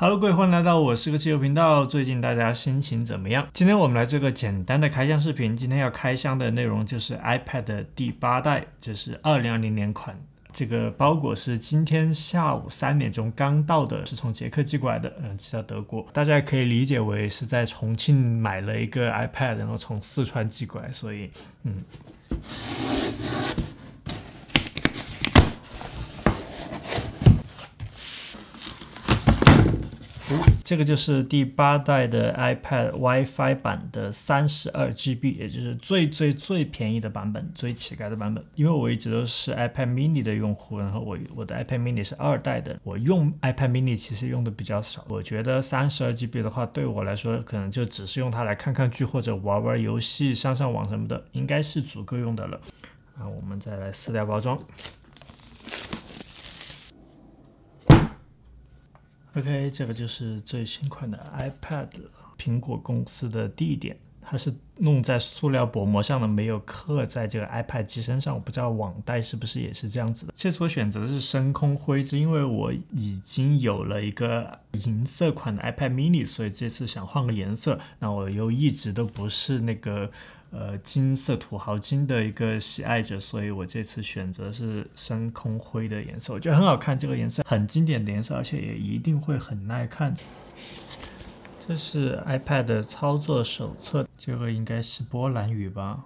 Hello，各位，欢迎来到我是个汽油频道。最近大家心情怎么样？今天我们来做个简单的开箱视频。今天要开箱的内容就是 iPad 第八代，就是二零二零年款。这个包裹是今天下午三点钟刚到的，是从捷克寄过来的，嗯，寄到德国。大家也可以理解为是在重庆买了一个 iPad，然后从四川寄过来，所以，嗯。这个就是第八代的 iPad WiFi 版的三十二 GB，也就是最最最便宜的版本，最乞丐的版本。因为我一直都是 iPad Mini 的用户，然后我我的 iPad Mini 是二代的，我用 iPad Mini 其实用的比较少。我觉得三十二 GB 的话，对我来说可能就只是用它来看看剧或者玩玩游戏、上上网什么的，应该是足够用的了。啊，我们再来撕掉包装。OK，这个就是最新款的 iPad，苹果公司的地点。它是弄在塑料薄膜上的，没有刻在这个 iPad 机身上。我不知道网带是不是也是这样子的。这次我选择的是深空灰，是因为我已经有了一个银色款的 iPad mini，所以这次想换个颜色。那我又一直都不是那个呃金色土豪金的一个喜爱者，所以我这次选择是深空灰的颜色，我觉得很好看，这个颜色很经典的颜色，而且也一定会很耐看。这是 iPad 操作手册，这个应该是波兰语吧？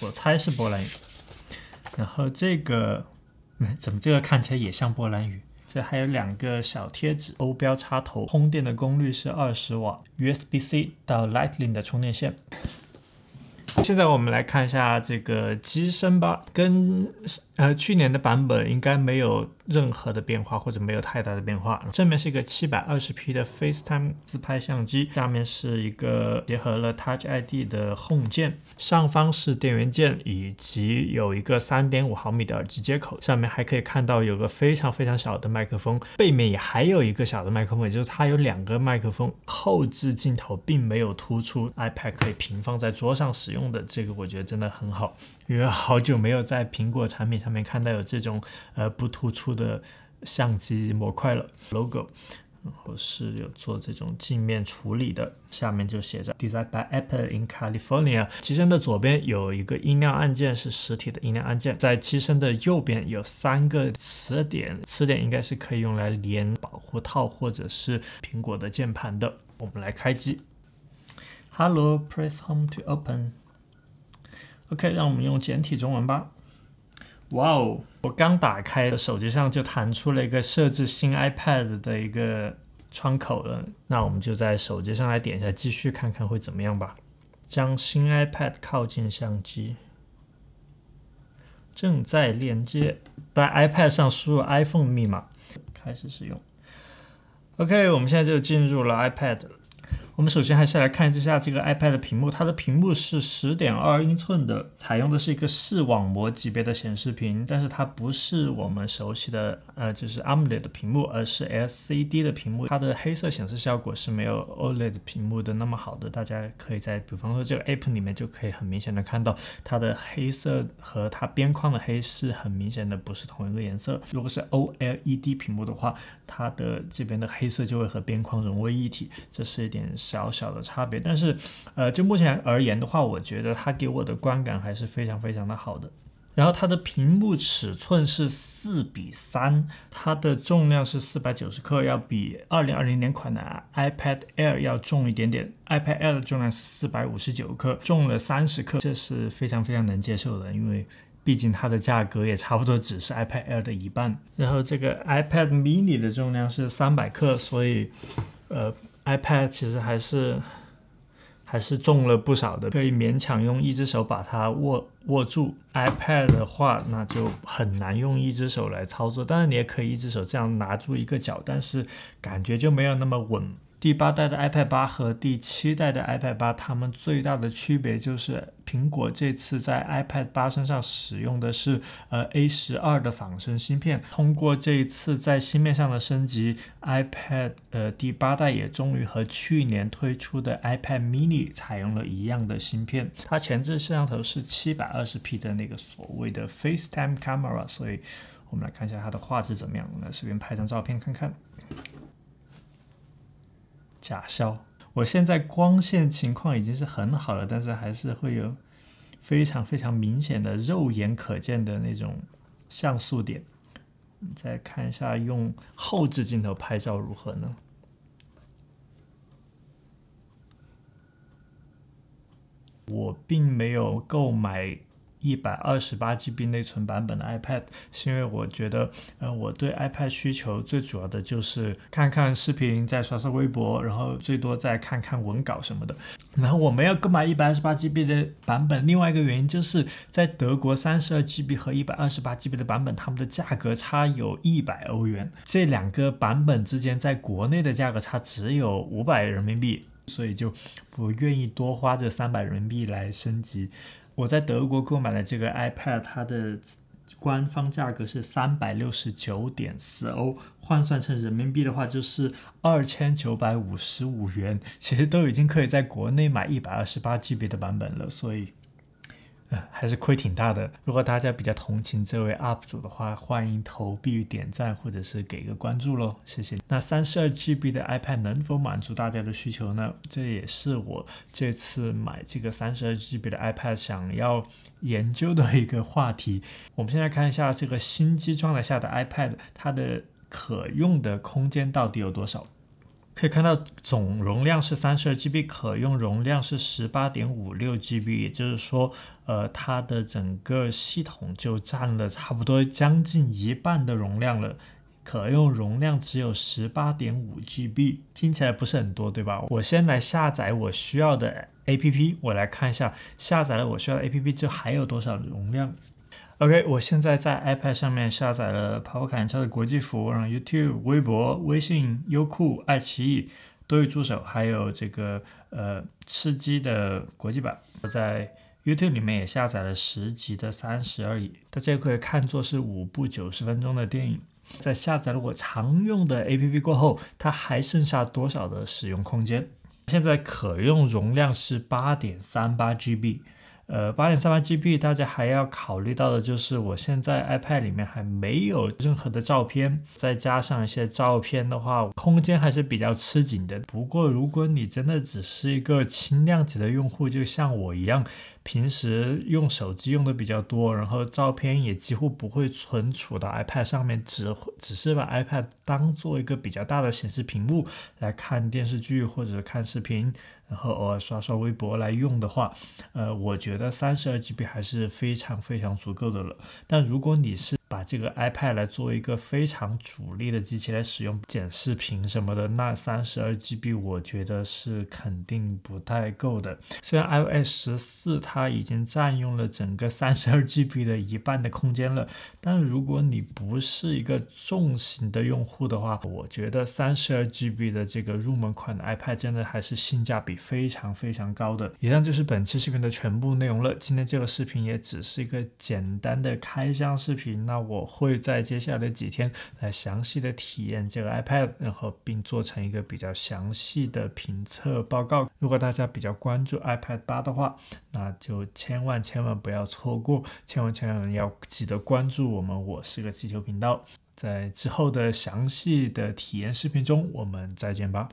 我猜是波兰语。然后这个，怎么这个看起来也像波兰语？这还有两个小贴纸，欧标插头，充电的功率是二十瓦，USB-C 到 Lightning 的充电线。现在我们来看一下这个机身吧，跟呃去年的版本应该没有任何的变化或者没有太大的变化。正面是一个 720P 的 FaceTime 自拍相机，下面是一个结合了 Touch ID 的 Home 键，上方是电源键以及有一个3.5毫米的耳机接口，上面还可以看到有个非常非常小的麦克风，背面也还有一个小的麦克风，就是它有两个麦克风。后置镜头并没有突出，iPad 可以平放在桌上使用。的这个我觉得真的很好，因为好久没有在苹果产品上面看到有这种呃不突出的相机模块了。Logo，然后是有做这种镜面处理的，下面就写着 Designed by Apple in California。机身的左边有一个音量按键，是实体的音量按键，在机身的右边有三个磁点，磁点应该是可以用来连保护套或者是苹果的键盘的。我们来开机，Hello，press home to open。OK，让我们用简体中文吧。哇哦，我刚打开手机上就弹出了一个设置新 iPad 的一个窗口了。那我们就在手机上来点一下，继续看看会怎么样吧。将新 iPad 靠近相机，正在连接，在 iPad 上输入 iPhone 密码，开始使用。OK，我们现在就进入了 iPad 我们首先还是来看一下这个 iPad 屏幕，它的屏幕是十点二英寸的，采用的是一个视网膜级别的显示屏，但是它不是我们熟悉的呃就是 AMOLED 的屏幕，而是 LCD 的屏幕。它的黑色显示效果是没有 OLED 屏幕的那么好的。大家可以在比方说这个 App 里面就可以很明显的看到它的黑色和它边框的黑是很明显的不是同一个颜色。如果是 OLED 屏幕的话，它的这边的黑色就会和边框融为一体，这是一点。小小的差别，但是，呃，就目前而言的话，我觉得它给我的观感还是非常非常的好的。然后，它的屏幕尺寸是四比三，它的重量是四百九十克，要比二零二零年款的 iPad Air 要重一点点。iPad Air 的重量是四百五十九克，重了三十克，这是非常非常能接受的，因为毕竟它的价格也差不多，只是 iPad Air 的一半。然后，这个 iPad Mini 的重量是三百克，所以，呃。iPad 其实还是还是重了不少的，可以勉强用一只手把它握握住。iPad 的话，那就很难用一只手来操作。当然，你也可以一只手这样拿住一个角，但是感觉就没有那么稳。第八代的 iPad 八和第七代的 iPad 八，它们最大的区别就是苹果这次在 iPad 八身上使用的是呃 A 十二的仿生芯片。通过这一次在芯片上的升级，iPad 呃第八代也终于和去年推出的 iPad mini 采用了一样的芯片。它前置摄像头是七百二十 P 的那个所谓的 FaceTime Camera，所以我们来看一下它的画质怎么样。我们来随便拍张照片看看。假笑。我现在光线情况已经是很好了，但是还是会有非常非常明显的肉眼可见的那种像素点。再看一下用后置镜头拍照如何呢？我并没有购买。一百二十八 GB 内存版本的 iPad，是因为我觉得，呃，我对 iPad 需求最主要的就是看看视频，再刷刷微博，然后最多再看看文稿什么的。然后我没有购买一百二十八 GB 的版本，另外一个原因就是在德国，三十二 GB 和一百二十八 GB 的版本，它们的价格差有一百欧元。这两个版本之间，在国内的价格差只有五百人民币，所以就不愿意多花这三百人民币来升级。我在德国购买的这个 iPad，它的官方价格是三百六十九点四欧，换算成人民币的话就是二千九百五十五元。其实都已经可以在国内买一百二十八 GB 的版本了，所以。还是亏挺大的。如果大家比较同情这位 UP 主的话，欢迎投币、点赞，或者是给个关注喽，谢谢。那三十二 GB 的 iPad 能否满足大家的需求呢？这也是我这次买这个三十二 GB 的 iPad 想要研究的一个话题。我们现在看一下这个新机状态下的 iPad，它的可用的空间到底有多少。可以看到总容量是三十二 GB，可用容量是十八点五六 GB，也就是说，呃，它的整个系统就占了差不多将近一半的容量了，可用容量只有十八点五 GB，听起来不是很多，对吧？我先来下载我需要的 APP，我来看一下下载了我需要的 APP，就还有多少容量？OK，我现在在 iPad 上面下载了跑跑卡丁车的国际服，然后 YouTube、微博、微信、优酷、爱奇艺、都有助手，还有这个呃吃鸡的国际版。我在 YouTube 里面也下载了十集的三十而已，它这可以看作是五部九十分钟的电影。在下载了我常用的 APP 过后，它还剩下多少的使用空间？现在可用容量是八点三八 GB。呃，八点三八 GB，大家还要考虑到的就是，我现在 iPad 里面还没有任何的照片，再加上一些照片的话，空间还是比较吃紧的。不过，如果你真的只是一个轻量级的用户，就像我一样。平时用手机用的比较多，然后照片也几乎不会存储到 iPad 上面，只只是把 iPad 当做一个比较大的显示屏幕来看电视剧或者看视频，然后偶尔刷刷微博来用的话，呃，我觉得三十二 GB 还是非常非常足够的了。但如果你是把这个 iPad 来作为一个非常主力的机器来使用剪视频什么的，那三十二 GB 我觉得是肯定不太够的。虽然 iOS 十四它已经占用了整个三十二 GB 的一半的空间了，但如果你不是一个重型的用户的话，我觉得三十二 GB 的这个入门款的 iPad 真的还是性价比非常非常高的。以上就是本期视频的全部内容了。今天这个视频也只是一个简单的开箱视频，那。那我会在接下来的几天来详细的体验这个 iPad，然后并做成一个比较详细的评测报告。如果大家比较关注 iPad 八的话，那就千万千万不要错过，千万千万要记得关注我们。我是个气球频道，在之后的详细的体验视频中，我们再见吧。